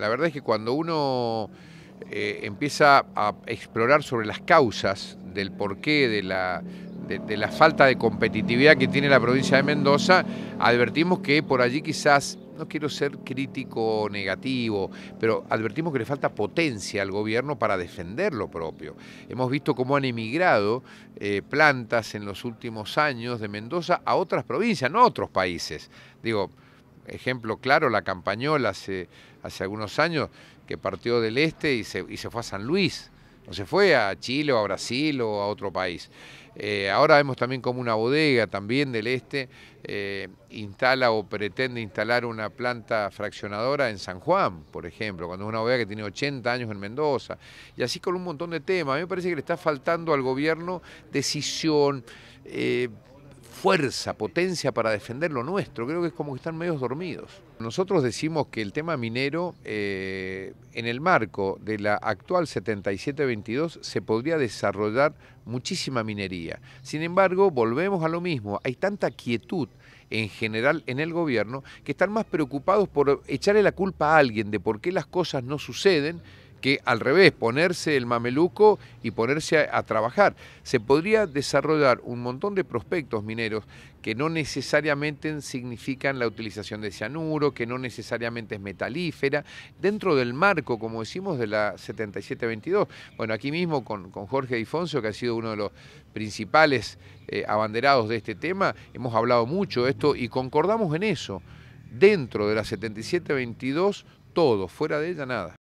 La verdad es que cuando uno eh, empieza a explorar sobre las causas del porqué de la, de, la falta de competitividad que tiene la provincia de Mendoza, advertimos que por allí quizás no quiero ser crítico negativo, pero advertimos que le falta potencia al gobierno para defender lo propio. Hemos visto cómo han emigrado eh, plantas en los últimos años de Mendoza a otras provincias, no a otros países. Digo, ejemplo claro, la Campañola hace, hace algunos años, que partió del este y se, y se fue a San Luis, no se fue a Chile o a Brasil o a otro país. Eh, ahora vemos también como una bodega también del este eh, instala o pretende instalar una planta fraccionadora en San Juan, por ejemplo, cuando es una bodega que tiene 80 años en Mendoza, y así con un montón de temas. A mí me parece que le está faltando al gobierno decisión. Eh, fuerza, potencia para defender lo nuestro. Creo que es como que están medios dormidos. Nosotros decimos que el tema minero, eh, en el marco de la actual 7722, se podría desarrollar muchísima minería. Sin embargo, volvemos a lo mismo. Hay tanta quietud en general en el gobierno que están más preocupados por echarle la culpa a alguien de por qué las cosas no suceden que al revés, ponerse el mameluco y ponerse a, trabajar. Se podría desarrollar un montón de prospectos mineros que no necesariamente significan la utilización de cianuro, que no necesariamente es metalífera, dentro del marco, como decimos, de la 7722. Bueno, aquí mismo con, con Jorge Difonso, que ha sido uno de los principales eh, abanderados de este tema, hemos hablado mucho de esto y concordamos en eso. Dentro de la 7722, todo, fuera de ella nada.